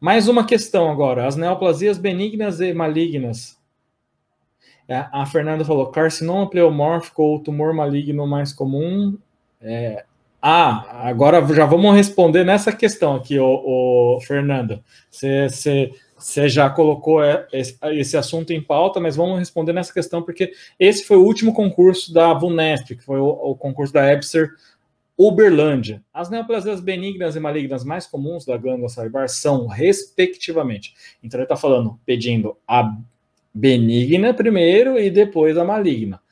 Mais uma questão agora. As neoplasias benignas e malignas. É, a Fernanda falou: carcinoma pleomórfico ou tumor maligno mais comum. É... Ah, agora já vamos responder nessa questão aqui, o, Fernanda. Você já colocou é, esse assunto em pauta, mas vamos responder nessa questão, porque esse foi o último concurso da VUNESP, que foi o, o concurso da EBSER Uberlândia. As neoplasias benignas e malignas mais comuns da glândula salivar são, respectivamente. Então, ele está falando, pedindo a benigna primeiro e depois a maligna.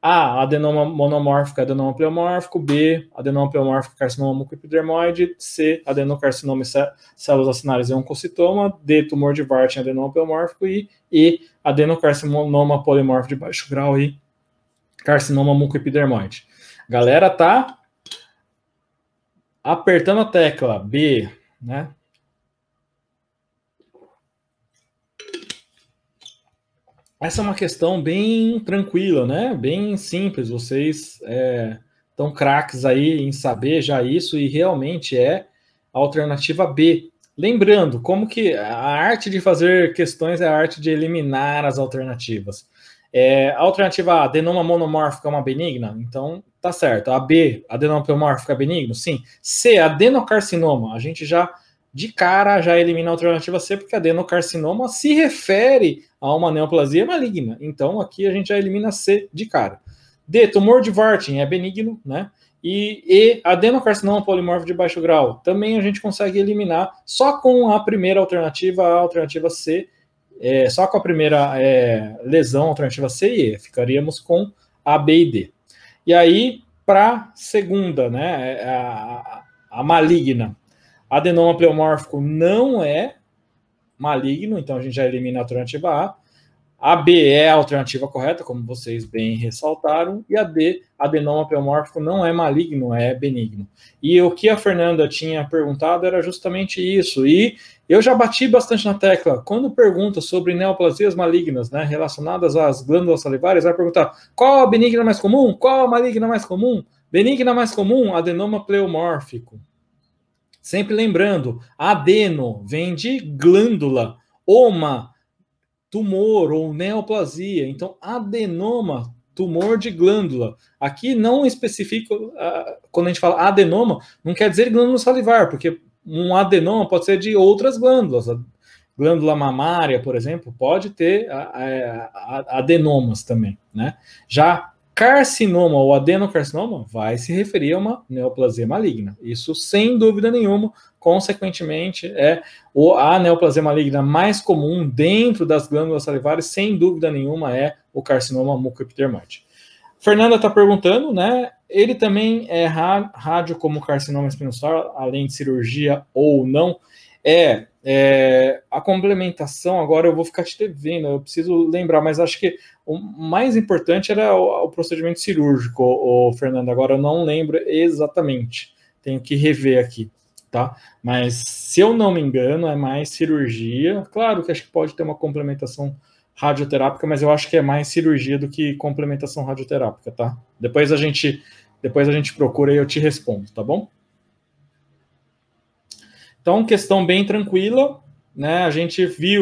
A, adenoma monomórfico, adenoma pleomórfico, B, adenoma pleomórfico, carcinoma mucoepidermoide, C, adenocarcinoma células acinárias e oncocitoma, D, tumor de Vartin, adenoma pleomórfico e E, adenocarcinoma polimórfico de baixo grau e carcinoma mucoepidermoide. Galera, tá apertando a tecla B, né? Essa é uma questão bem tranquila, né? Bem simples. Vocês estão é, craques aí em saber já isso e realmente é a alternativa B. Lembrando, como que a arte de fazer questões é a arte de eliminar as alternativas. É, a alternativa A, adenoma monomórfica é uma benigna? Então, tá certo. A B, adenoma pleomórfica é benigno? Sim. C, adenocarcinoma. A gente já, de cara, já elimina a alternativa C, porque adenocarcinoma se refere a uma neoplasia maligna. Então, aqui a gente já elimina C de cara. D, tumor de Vartin é benigno, né? E, e adenocarcinoma polimorfo de baixo grau. Também a gente consegue eliminar só com a primeira alternativa, a alternativa C, é, só com a primeira é, lesão alternativa C e E, ficaríamos com A, B e D. E aí, para segunda, né, é, a, a maligna, adenoma pleomórfico não é maligno, então a gente já elimina a alternativa A. A B é a alternativa correta, como vocês bem ressaltaram, e a D, adenoma pleomórfico, não é maligno, é benigno. E o que a Fernanda tinha perguntado era justamente isso. E eu já bati bastante na tecla. Quando pergunta sobre neoplasias malignas, né, relacionadas às glândulas salivares, vai perguntar qual a benigna mais comum, qual a maligna mais comum, benigna mais comum, adenoma pleomórfico. Sempre lembrando, adeno vem de glândula, oma tumor ou neoplasia. Então, adenoma, tumor de glândula. Aqui não especifico ah, quando a gente fala adenoma, não quer dizer glândula salivar, porque um adenoma pode ser de outras glândulas. A glândula mamária, por exemplo, pode ter ah, é, adenomas também, né? Já carcinoma ou adenocarcinoma vai se referir a uma neoplasia maligna. Isso, sem dúvida nenhuma, consequentemente, é a neoplasia maligna mais comum dentro das glândulas salivares, sem dúvida nenhuma, é o carcinoma mucoepidermante. Fernanda está perguntando, né? Ele também é rádio como carcinoma espinossal, além de cirurgia ou não? É, é, a complementação agora eu vou ficar te devendo, eu preciso lembrar, mas acho que o mais importante era o, o procedimento cirúrgico, o, o, Fernando. Agora eu não lembro exatamente, tenho que rever aqui, tá? Mas se eu não me engano, é mais cirurgia. Claro que acho que pode ter uma complementação radioterápica, mas eu acho que é mais cirurgia do que complementação radioterápica, tá? Depois a gente depois a gente procura e eu te respondo, tá bom? Então, questão bem tranquila, né? A gente viu